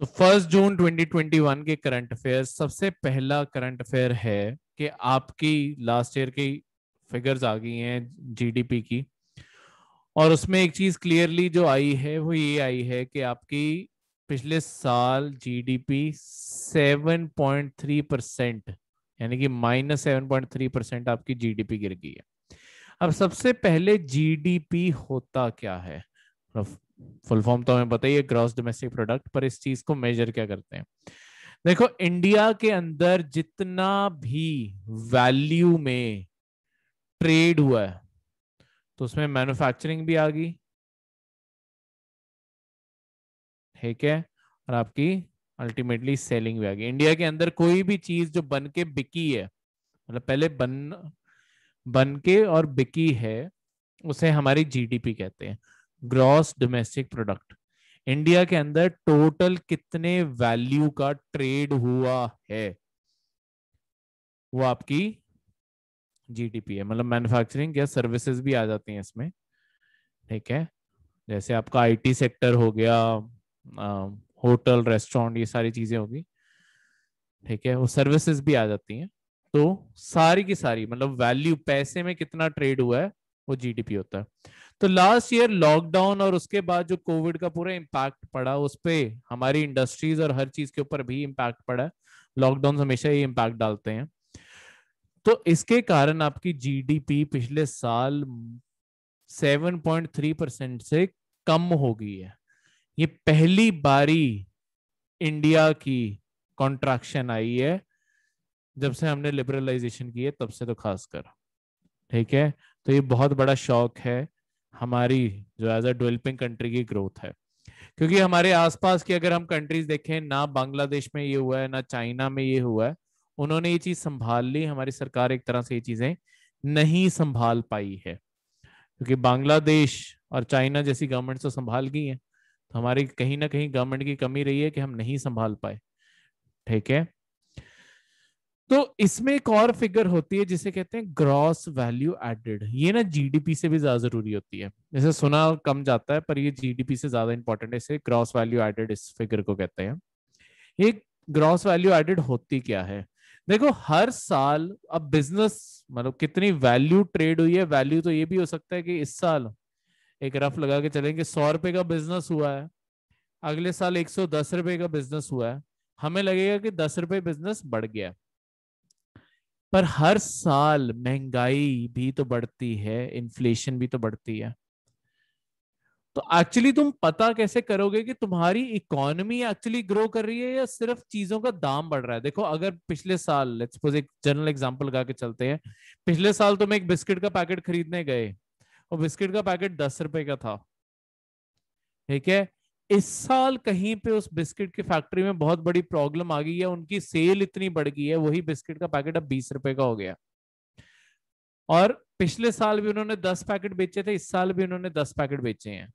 तो first June 2021 के current affair सबसे पहला करंट अफेयर है कि आपकी लास्ट ईयर की फिगर्स आ गई हैं जीडीपी की और उसमें एक चीज क्लियरली जो आई है वो ये आई है कि आपकी पिछले साल जीडीपी 7.3 परसेंट यानी कि माइनस सेवन परसेंट आपकी जीडीपी गिर गई है अब सबसे पहले जीडीपी होता क्या है फुल फॉर्म तो हमें पता ही है ग्रॉस डोमेस्टिक प्रोडक्ट पर इस चीज को मेजर क्या करते हैं देखो इंडिया के अंदर जितना भी वैल्यू में ट्रेड हुआ है तो उसमें मैन्युफैक्चरिंग भी आ गई ठीक है और आपकी अल्टीमेटली सेलिंग भी आ गई इंडिया के अंदर कोई भी चीज जो बन के बिकी है मतलब पहले बन बन के और बिकी है उसे हमारी जीडीपी कहते हैं ग्रॉस डोमेस्टिक प्रोडक्ट इंडिया के अंदर टोटल कितने वैल्यू का ट्रेड हुआ है वो आपकी जीडीपी है मतलब मैन्युफैक्चरिंग या सर्विसेज भी आ जाती हैं इसमें ठीक है जैसे आपका आईटी सेक्टर हो गया आ, होटल रेस्टोरेंट ये सारी चीजें होगी ठीक है वो सर्विसेज भी आ जाती हैं तो सारी की सारी मतलब वैल्यू पैसे में कितना ट्रेड हुआ है वो जीडीपी होता है तो लास्ट ईयर लॉकडाउन और उसके बाद जो कोविड का पूरा इम्पैक्ट पड़ा उस पर हमारी इंडस्ट्रीज और हर चीज के ऊपर भी इम्पैक्ट पड़ा है लॉकडाउन हमेशा ही इम्पैक्ट डालते हैं तो इसके कारण आपकी जीडीपी पिछले साल 7.3 परसेंट से कम हो गई है ये पहली बारी इंडिया की कॉन्ट्रैक्शन आई है जब से हमने लिबरलाइजेशन की है तब से तो खासकर ठीक है तो ये बहुत बड़ा शौक है हमारी जो एज अ डेवलपिंग कंट्री की ग्रोथ है क्योंकि हमारे आसपास की अगर हम कंट्रीज देखें ना बांग्लादेश में ये हुआ है ना चाइना में ये हुआ है उन्होंने ये चीज संभाल ली हमारी सरकार एक तरह से ये चीजें नहीं संभाल पाई है क्योंकि बांग्लादेश और चाइना जैसी गवर्नमेंट तो संभाल गई है तो हमारी कहीं ना कहीं गवर्नमेंट की कमी रही है कि हम नहीं संभाल पाए ठीक है तो इसमें एक और फिगर होती है जिसे कहते हैं ग्रॉस वैल्यू एडेड ये ना जीडीपी से भी ज्यादा जरूरी होती है जैसे सुना कम जाता है पर ये जीडीपी से ज्यादा इंपॉर्टेंट है इसे ग्रॉस वैल्यू एडेड इस फिगर को कहते हैं ये ग्रॉस वैल्यू एडेड होती क्या है देखो हर साल अब बिजनेस मतलब कितनी वैल्यू ट्रेड हुई है वैल्यू तो ये भी हो सकता है कि इस साल एक रफ लगा के चलेंगे सौ रुपए का बिजनेस हुआ है अगले साल एक सौ दस रुपए का बिजनेस हुआ है हमें लगेगा कि दस रुपए बिजनेस बढ़ गया है पर हर साल महंगाई भी तो बढ़ती है इन्फ्लेशन भी तो बढ़ती है तो एक्चुअली तुम पता कैसे करोगे कि तुम्हारी इकोनॉमी एक्चुअली ग्रो कर रही है या सिर्फ चीजों का दाम बढ़ रहा है देखो अगर पिछले साल लेट्स सपोज एक जनरल एग्जांपल लगा के चलते हैं पिछले साल तुम तो एक बिस्किट का पैकेट खरीदने गए और बिस्किट का पैकेट दस रुपए का था ठीक है इस साल कहीं पे उस बिस्किट की फैक्ट्री में बहुत बड़ी प्रॉब्लम आ गई है उनकी सेल इतनी बढ़ गई है वही बिस्किट का पैकेट अब बीस रुपए का हो गया और पिछले साल भी उन्होंने दस पैकेट बेचे थे इस साल भी उन्होंने दस पैकेट बेचे हैं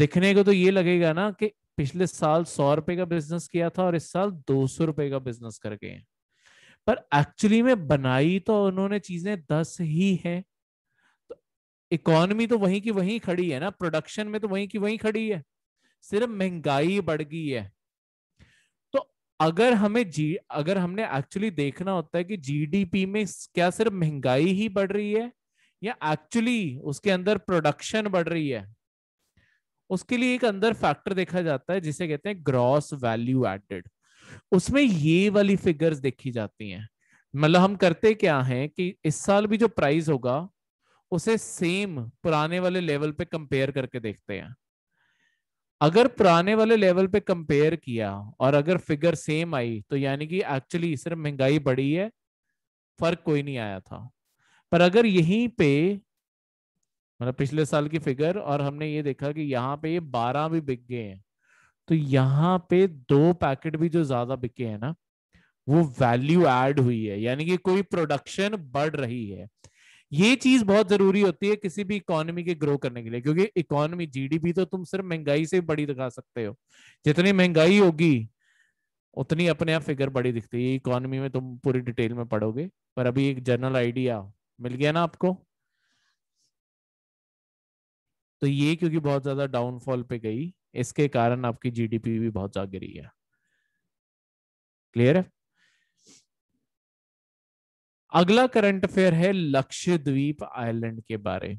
दिखने को तो ये लगेगा ना कि पिछले साल सौ रुपए का बिजनेस किया था और इस साल दो सौ रुपए का बिजनेस कर गए हैं पर एक्चुअली में बनाई तो उन्होंने चीजें दस ही है तो इकोनॉमी तो वहीं की वहीं खड़ी है ना प्रोडक्शन में तो वहीं की वहीं खड़ी है सिर्फ महंगाई बढ़ गई है तो अगर हमें जी अगर हमने एक्चुअली देखना होता है कि जीडीपी में क्या सिर्फ महंगाई ही बढ़ रही है या एक्चुअली उसके अंदर प्रोडक्शन बढ़ रही है उसके लिए एक अंदर फैक्टर देखा जाता है जिसे कहते हैं ग्रॉस वैल्यू एडेड उसमें ये वाली फिगर्स देखी जाती हैं मतलब हम करते क्या हैं कि इस साल भी जो प्राइस होगा उसे सेम पुराने वाले लेवल पे कंपेयर करके देखते हैं अगर पुराने वाले लेवल पे कंपेयर किया और अगर फिगर सेम आई तो यानी कि एक्चुअली सिर्फ महंगाई बढ़ी है फर्क कोई नहीं आया था पर अगर यहीं पे मतलब पिछले साल की फिगर और हमने ये देखा कि यहाँ पे ये बारह भी बिक गए हैं तो यहाँ पे दो पैकेट भी जो ज्यादा बिके हैं ना वो वैल्यू एड हुई है यानी कि कोई प्रोडक्शन बढ़ रही है ये चीज बहुत जरूरी होती है किसी भी इकोनॉमी के ग्रो करने के लिए क्योंकि इकोनॉमी जीडीपी तो तुम सिर्फ महंगाई से बड़ी दिखा सकते हो जितनी महंगाई होगी उतनी अपने आप फिगर बड़ी दिखती है इकोनॉमी में तुम पूरी डिटेल में पढ़ोगे पर अभी एक जनरल आइडिया मिल गया ना आपको तो ये क्योंकि बहुत ज्यादा डाउनफॉल पे गई इसके कारण आपकी जीडीपी भी बहुत ज्यादा गिरी है क्लियर है अगला करंट अफेयर है लक्षद्वीप आइलैंड के बारे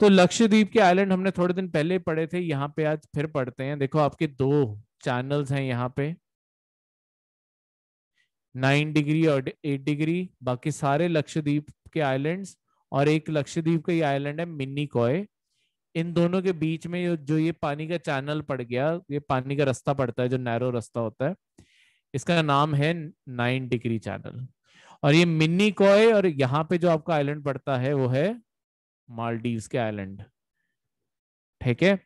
तो लक्षद्वीप के आइलैंड हमने थोड़े दिन पहले पढ़े थे यहाँ पे आज फिर पढ़ते हैं देखो आपके दो चैनल्स हैं यहाँ पे नाइन डिग्री और एट डिग्री बाकी सारे लक्षद्वीप के आइलैंड्स और एक लक्षद्वीप का ये आइलैंड है मिनी कॉय इन दोनों के बीच में जो ये पानी का चैनल पड़ गया ये पानी का रास्ता पड़ता है जो नैरो रास्ता होता है इसका नाम है नाइन डिग्री चैनल और ये मिन्नी कॉय और यहाँ पे जो आपका आइलैंड पड़ता है वो है मालदीव के आइलैंड ठीक है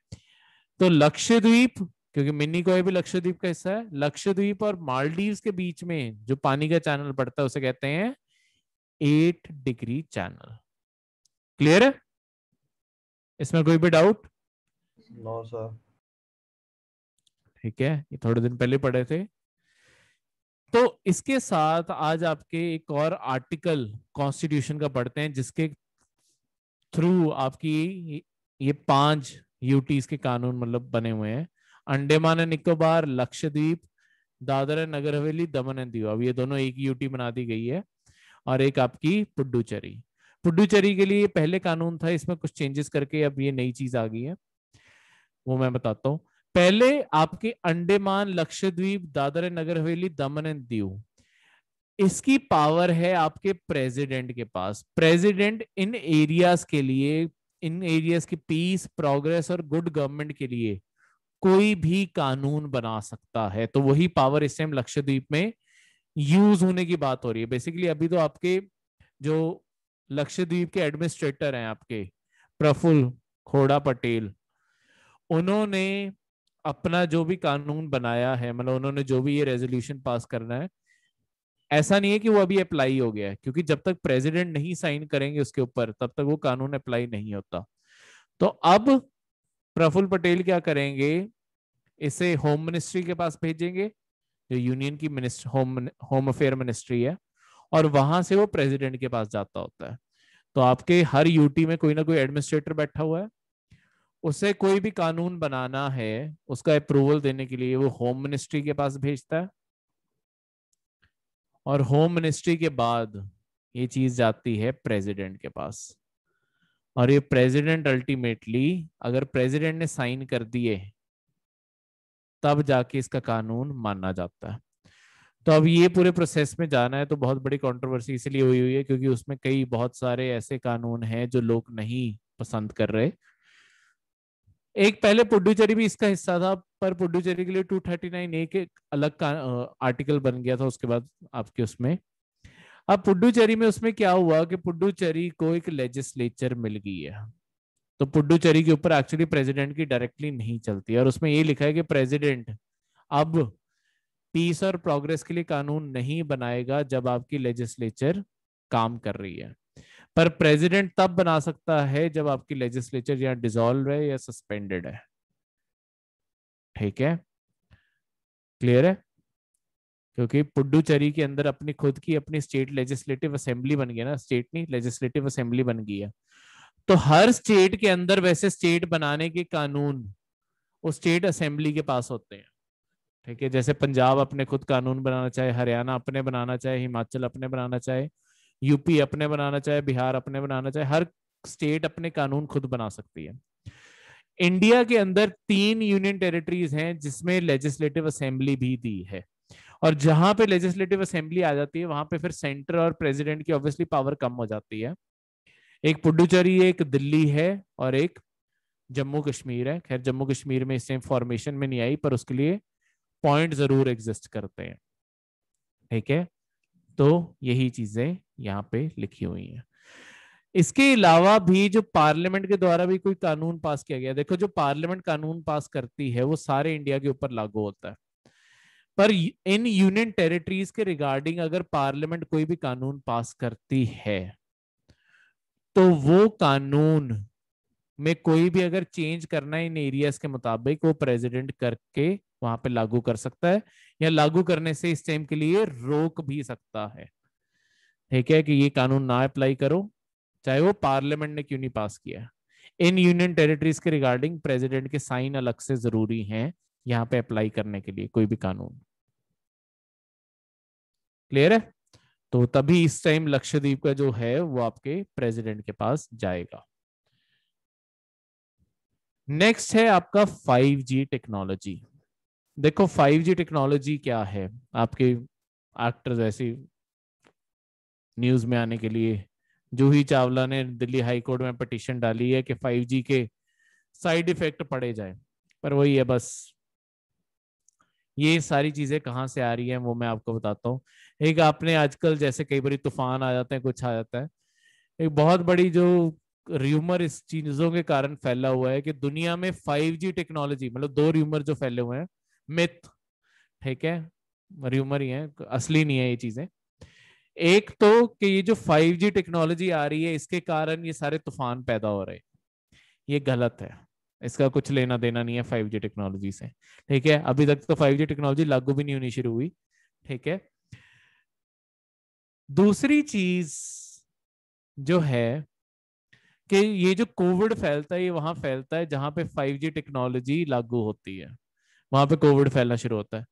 तो लक्षद्वीप क्योंकि मिनी कॉय भी लक्षद्वीप का हिस्सा है लक्षद्वीप और मालदीव के बीच में जो पानी का चैनल पड़ता है उसे कहते हैं एट डिग्री चैनल क्लियर है इसमें कोई भी डाउट नो सर ठीक है ये थोड़े दिन पहले पढ़े थे तो इसके साथ आज आपके एक और आर्टिकल कॉन्स्टिट्यूशन का पढ़ते हैं जिसके थ्रू आपकी ये पांच यूटीज के कानून मतलब बने हुए हैं अंडेमान एंड निकोबार लक्षद्वीप दादर नगर हवेली दमन एंड दीव अब ये दोनों एक यूटी बना दी गई है और एक आपकी पुडुचेरी पुडुचेरी के लिए पहले कानून था इसमें कुछ चेंजेस करके अब ये नई चीज आ गई है वो मैं बताता हूँ पहले आपके अंडेमान लक्षद्वीप दादर नगर हवेली दमन एंड दीव इसकी पावर है आपके प्रेसिडेंट के पास प्रेसिडेंट इन एरियाज के लिए इन एरियाज की पीस प्रोग्रेस और गुड गवर्नमेंट के लिए कोई भी कानून बना सकता है तो वही पावर इस टाइम लक्षद्वीप में यूज होने की बात हो रही है बेसिकली अभी तो आपके जो लक्षद्वीप के एडमिनिस्ट्रेटर हैं आपके प्रफुल्ल खोड़ा पटेल उन्होंने अपना जो भी कानून बनाया है मतलब उन्होंने जो भी ये रेजोल्यूशन पास करना है ऐसा नहीं है कि वो अभी अप्लाई हो गया है क्योंकि जब तक प्रेसिडेंट नहीं साइन करेंगे उसके ऊपर तब तक वो कानून अप्लाई नहीं होता तो अब प्रफुल पटेल क्या करेंगे इसे होम मिनिस्ट्री के पास भेजेंगे जो यूनियन की ministry home home affair ministry है और वहां से वो प्रेसिडेंट के पास जाता होता है तो आपके हर यूटी में कोई ना कोई एडमिनिस्ट्रेटर बैठा हुआ है उसे कोई भी कानून बनाना है उसका अप्रूवल देने के लिए वो होम मिनिस्ट्री के पास भेजता है और होम मिनिस्ट्री के बाद ये चीज जाती है प्रेसिडेंट के पास और ये प्रेसिडेंट अल्टीमेटली अगर प्रेसिडेंट ने साइन कर दिए तब जाके इसका कानून माना जाता है तो अब ये पूरे प्रोसेस में जाना है तो बहुत बड़ी कंट्रोवर्सी इसलिए हुई हुई है क्योंकि उसमें कई बहुत सारे ऐसे कानून हैं जो लोग नहीं पसंद कर रहे एक पहले पुडुचेरी भी इसका हिस्सा था पर पुडुचेरी के लिए 239 एक एक अलग का आर्टिकल बन गया था उसके बाद आपके उसमें अब पुडुचेरी में उसमें क्या हुआ कि पुडुचेरी को एक लेजिस्लेचर मिल गई है तो पुडुचेरी के ऊपर एक्चुअली प्रेसिडेंट की डायरेक्टली नहीं चलती और उसमें ये लिखा है कि प्रेसिडेंट अब पीस और प्रोग्रेस के लिए कानून नहीं बनाएगा जब आपकी लेजिस्लेचर काम कर रही है पर प्रेसिडेंट तब बना सकता है जब आपकी लेजिस्लेचर या डिजोल्व है या सस्पेंडेड है ठीक है क्लियर है क्योंकि पुडुचेरी के अंदर अपनी खुद की अपनी स्टेट लेजिस्लेटिव असेंबली बन गई ना स्टेट नहीं लेजिस्लेटिव असेंबली बन गई है तो हर स्टेट के अंदर वैसे स्टेट बनाने के कानून वो स्टेट असेंबली के पास होते हैं ठीक है जैसे पंजाब अपने खुद कानून बनाना चाहे हरियाणा अपने बनाना चाहे हिमाचल अपने बनाना चाहे यूपी अपने बनाना चाहे बिहार अपने बनाना चाहे हर स्टेट अपने कानून खुद बना सकती है इंडिया के अंदर तीन यूनियन टेरिटरीज हैं जिसमें लेजिस्लेटिव असेंबली भी दी है और जहां पे लेजिस्लेटिव असेंबली आ जाती है वहां पे फिर सेंटर और प्रेसिडेंट की ऑब्वियसली पावर कम हो जाती है एक पुडुचेरी एक दिल्ली है और एक जम्मू कश्मीर है खैर जम्मू कश्मीर में इससे फॉर्मेशन में नहीं आई पर उसके लिए पॉइंट जरूर एग्जिस्ट करते हैं ठीक है तो यही चीजें यहाँ पे लिखी हुई हैं इसके अलावा भी जो पार्लियामेंट के द्वारा भी कोई कानून पास किया गया देखो जो पार्लियामेंट कानून पास करती है वो सारे इंडिया के ऊपर लागू होता है पर इन यूनियन टेरिटरीज के रिगार्डिंग अगर पार्लियामेंट कोई भी कानून पास करती है तो वो कानून में कोई भी अगर चेंज करना है इन एरियाज के मुताबिक वो प्रेसिडेंट करके वहां पे लागू कर सकता है या लागू करने से इस टाइम के लिए रोक भी सकता है ठीक है कि ये कानून ना अप्लाई करो चाहे वो पार्लियामेंट ने क्यों नहीं पास किया इन यूनियन टेरिटरीज के रिगार्डिंग प्रेसिडेंट के साइन अलग से जरूरी हैं यहां पे अप्लाई करने के लिए कोई भी कानून क्लियर है तो तभी इस टाइम लक्षद्वीप का जो है वो आपके प्रेसिडेंट के पास जाएगा नेक्स्ट है आपका 5G टेक्नोलॉजी देखो 5G टेक्नोलॉजी क्या है आपके एक्टर्स ऐसी न्यूज में आने के लिए जूही चावला ने दिल्ली हाई कोर्ट में पटिशन डाली है कि 5G के साइड इफेक्ट पड़े जाए पर वही है बस ये सारी चीजें कहाँ से आ रही हैं वो मैं आपको बताता हूँ एक आपने आजकल जैसे कई बार तूफान आ जाते हैं कुछ आ जाता है एक बहुत बड़ी जो र्यूमर इस चीजों के कारण फैला हुआ है कि दुनिया में 5G टेक्नोलॉजी मतलब दो र्यूमर जो फैले हुए हैं मिथ ठीक है र्यूमर ही है असली नहीं है ये चीजें एक तो कि ये जो 5G टेक्नोलॉजी आ रही है इसके कारण ये सारे तूफान पैदा हो रहे ये गलत है इसका कुछ लेना देना नहीं है 5G टेक्नोलॉजी से ठीक है अभी तक तो 5G टेक्नोलॉजी लागू भी नहीं होनी शुरू हुई ठीक है दूसरी चीज जो है कि ये जो कोविड फैलता है ये वहां फैलता है जहां पे 5G टेक्नोलॉजी लागू होती है वहां पे कोविड फैलना शुरू होता है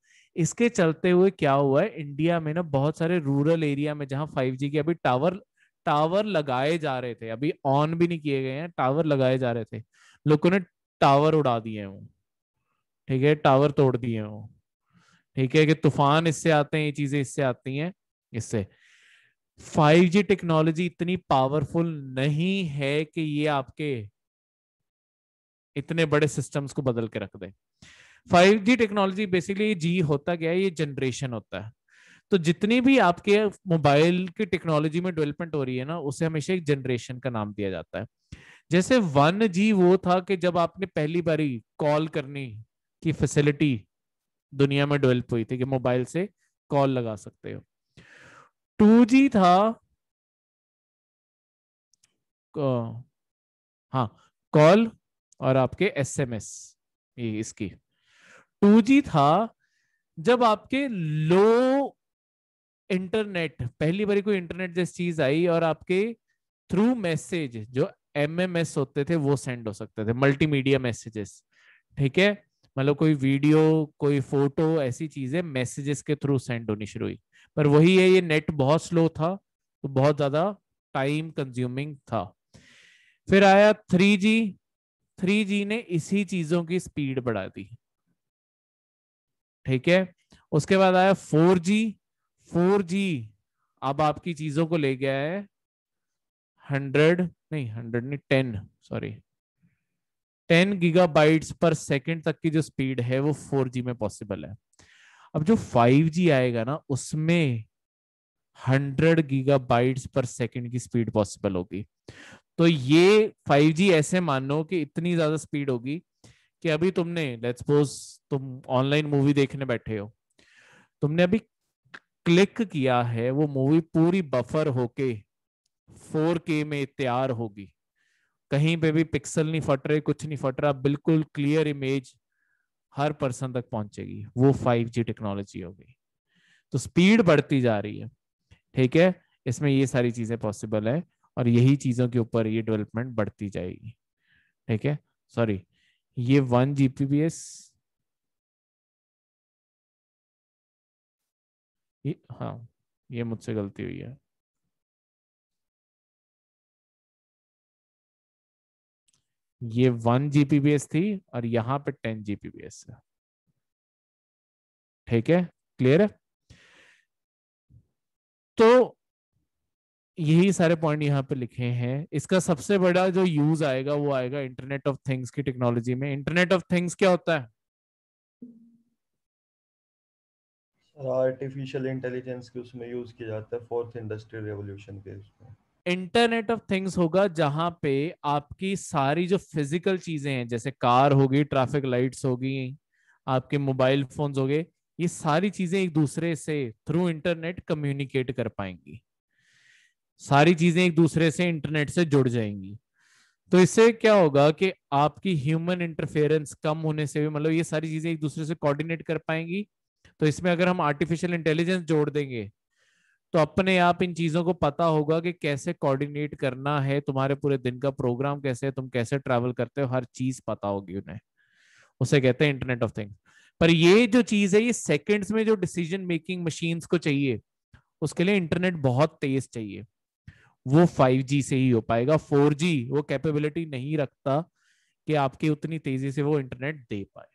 इसके चलते हुए क्या हुआ है इंडिया में ना बहुत सारे रूरल एरिया में जहां फाइव जी के अभी टावर टावर लगाए जा रहे थे अभी ऑन भी नहीं किए गए हैं टावर लगाए जा रहे थे लोगों ने टावर उड़ा दिए हैं ठीक है टावर तोड़ दिए हैं ठीक है कि तूफान इससे आते हैं ये चीजें इससे आती हैं इससे 5G टेक्नोलॉजी इतनी पावरफुल नहीं है कि ये आपके इतने बड़े सिस्टम्स को बदल के रख दे five G technology basically G होता गया है ये जनरेशन होता है तो जितनी भी आपके मोबाइल की टेक्नोलॉजी में डेवलपमेंट हो रही है ना उसे हमेशा एक जनरेशन का नाम दिया जाता है जैसे वन जी वो था कि जब आपने पहली बारी कॉल करने की फैसिलिटी दुनिया में डेवलप हुई थी कि मोबाइल से कॉल लगा सकते हो टू जी था हाँ कॉल और आपके एसएमएस ये इसकी टू था जब आपके लो इंटरनेट पहली बारी कोई इंटरनेट जैसी चीज आई और आपके थ्रू मैसेज जो एमएमएस होते थे वो सेंड हो सकते थे मल्टीमीडिया मैसेजेस ठीक है मतलब कोई वीडियो कोई फोटो ऐसी चीजें मैसेजेस के थ्रू सेंड होनी शुरू हुई पर वही है ये नेट बहुत स्लो था तो बहुत ज्यादा टाइम कंज्यूमिंग था फिर आया थ्री जी थ्री जी ने इसी चीजों की स्पीड बढ़ा दी ठीक है उसके बाद आया फोर जी फोर जी अब आपकी चीजों को ले गया है हंड्रेड नहीं हंड्रेड नहीं ten sorry ten giga per second तक की जो स्पीड है वो फोर जी में पॉसिबल है अब जो फाइव जी आएगा ना उसमें हंड्रेड गीगा पर सेकंड की स्पीड पॉसिबल होगी तो ये 5G ऐसे मानो कि इतनी ज्यादा स्पीड होगी कि अभी तुमने लेट्स सपोज तुम ऑनलाइन मूवी देखने बैठे हो तुमने अभी क्लिक किया है वो मूवी पूरी बफर होके 4K में तैयार होगी कहीं पे भी पिक्सल नहीं फट रहे कुछ नहीं फट रहा बिल्कुल क्लियर इमेज हर पर्सन तक पहुंचेगी वो 5G टेक्नोलॉजी हो गई तो स्पीड बढ़ती जा रही है ठीक है इसमें ये सारी चीजें पॉसिबल है और यही चीजों के ऊपर ये डेवलपमेंट बढ़ती जाएगी ठीक है सॉरी ये वन जीपीपीएस हाँ ये मुझसे गलती हुई है ये वन जीपीबीएस थी और यहां पे टेन जीपीबीएस है ठीक है क्लियर है तो यही सारे पॉइंट यहाँ पे लिखे हैं इसका सबसे बड़ा जो यूज आएगा वो आएगा इंटरनेट ऑफ थिंग्स की टेक्नोलॉजी में इंटरनेट ऑफ थिंग्स क्या होता है आर्टिफिशियल इंटेलिजेंस के उसमें यूज किया जाता है फोर्थ इंडस्ट्रियल रेवोल्यूशन के उसमें इंटरनेट ऑफ थिंग्स होगा जहां पे आपकी सारी जो फिजिकल चीजें हैं जैसे कार होगी ट्रैफिक लाइट्स होगी आपके मोबाइल फोन्स हो गए ये सारी चीजें एक दूसरे से थ्रू इंटरनेट कम्युनिकेट कर पाएंगी सारी चीजें एक दूसरे से इंटरनेट से जुड़ जाएंगी तो इससे क्या होगा कि आपकी ह्यूमन इंटरफेरेंस कम होने से भी मतलब ये सारी चीजें एक दूसरे से कोऑर्डिनेट कर पाएंगी तो इसमें अगर हम आर्टिफिशियल इंटेलिजेंस जोड़ देंगे तो अपने आप इन चीजों को पता होगा कि कैसे कोऑर्डिनेट करना है तुम्हारे पूरे दिन का प्रोग्राम कैसे है तुम कैसे ट्रैवल करते हो हर चीज पता होगी उन्हें उसे कहते हैं इंटरनेट ऑफ थिंग पर ये जो चीज है ये सेकेंड्स में जो डिसीजन मेकिंग मशीन्स को चाहिए उसके लिए इंटरनेट बहुत तेज चाहिए वो 5G से ही हो पाएगा 4G वो कैपेबिलिटी नहीं रखता कि आपके उतनी तेजी से वो इंटरनेट दे पाए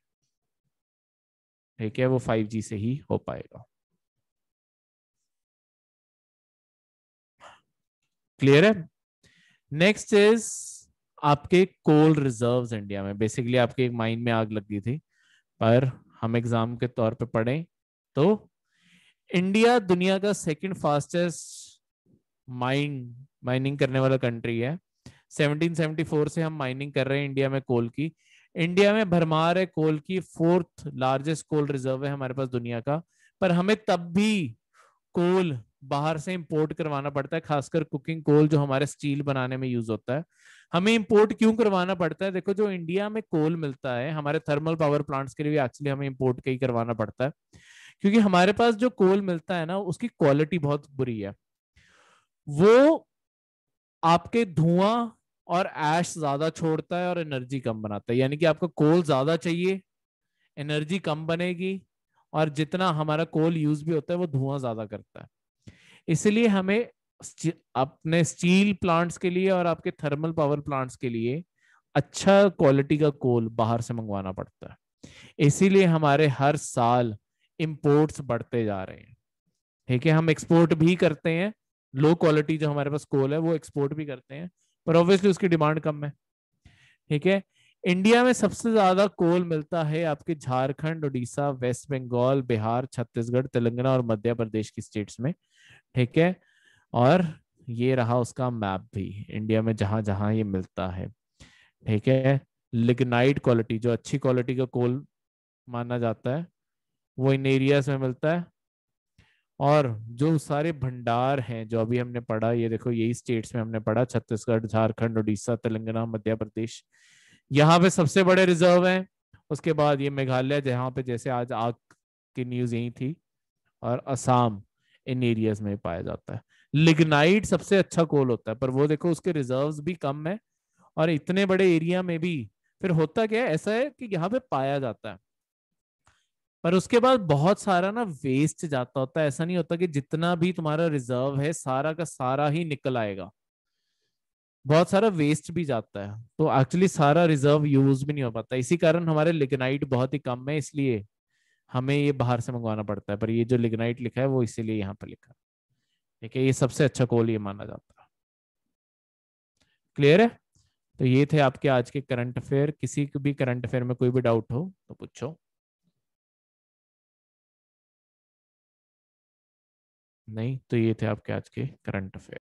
ठीक है वो 5G से ही हो पाएगा क्लियर है नेक्स्ट इज आपके कोल रिजर्व्स इंडिया में बेसिकली आपके एक माइन में आग लग गई थी पर हम एग्जाम के तौर पे पढ़ें तो इंडिया दुनिया का सेकंड फास्टेस्ट माइन माइनिंग करने वाला कंट्री है 1774 से हम माइनिंग कर रहे हैं इंडिया में कोल की इंडिया में भरमार है कोल की फोर्थ लार्जेस्ट कोल रिजर्व है हमारे पास दुनिया का पर हमें तब भी कोल बाहर से इंपोर्ट करवाना पड़ता है खासकर कुकिंग कोल जो हमारे स्टील बनाने में यूज होता है हमें इंपोर्ट क्यों करवाना पड़ता है देखो जो इंडिया में कोल मिलता है हमारे थर्मल पावर प्लांट्स के लिए एक्चुअली हमें इंपोर्ट कहीं करवाना पड़ता है क्योंकि हमारे पास जो कोल मिलता है ना उसकी क्वालिटी बहुत बुरी है वो आपके धुआं और ऐश ज्यादा छोड़ता है और एनर्जी कम बनाता है यानी कि आपका कोल ज्यादा चाहिए एनर्जी कम बनेगी और जितना हमारा कोल यूज भी होता है वो धुआं ज्यादा करता है इसलिए हमें अपने स्टील प्लांट्स के लिए और आपके थर्मल पावर प्लांट्स के लिए अच्छा क्वालिटी का कोल बाहर से मंगवाना पड़ता है इसीलिए हमारे हर साल इम्पोर्ट्स बढ़ते जा रहे हैं ठीक है हम एक्सपोर्ट भी करते हैं लो क्वालिटी जो हमारे पास कोल है वो एक्सपोर्ट भी करते हैं पर ऑब्वियसली उसकी डिमांड कम है ठीक है इंडिया में सबसे ज्यादा कोल मिलता है आपके झारखंड उड़ीसा वेस्ट बंगाल बिहार छत्तीसगढ़ तेलंगाना और मध्य प्रदेश की स्टेट्स में ठीक है और ये रहा उसका मैप भी इंडिया में जहां जहां ये मिलता है ठीक है लिग्नाइट क्वालिटी जो अच्छी क्वालिटी का कोल माना जाता है वो इन एरियाज में मिलता है और जो सारे भंडार हैं जो अभी हमने पढ़ा ये देखो यही स्टेट्स में हमने पढ़ा छत्तीसगढ़ झारखंड उड़ीसा तेलंगाना मध्य प्रदेश यहाँ पे सबसे बड़े रिजर्व हैं उसके बाद ये मेघालय जहाँ पे जैसे आज आग की न्यूज यही थी और असम इन एरियाज में पाया जाता है लिग्नाइट सबसे अच्छा कोल होता है पर वो देखो उसके रिजर्व भी कम है और इतने बड़े एरिया में भी फिर होता क्या है ऐसा है कि यहाँ पे पाया जाता है पर उसके बाद बहुत सारा ना वेस्ट जाता होता है ऐसा नहीं होता कि जितना भी तुम्हारा रिजर्व है सारा का सारा ही निकल आएगा बहुत सारा वेस्ट भी जाता है तो एक्चुअली सारा रिजर्व यूज भी नहीं हो पाता इसी कारण हमारे लिग्नाइट बहुत ही कम है इसलिए हमें ये बाहर से मंगवाना पड़ता है पर ये जो लिग्नाइट लिखा है वो इसीलिए यहाँ पर लिखा है ठीक है ये सबसे अच्छा कोल ये माना जाता है क्लियर है तो ये थे आपके आज के करंट अफेयर किसी भी करंट अफेयर में कोई भी डाउट हो तो पूछो नहीं तो ये थे आपके आज के करंट अफेयर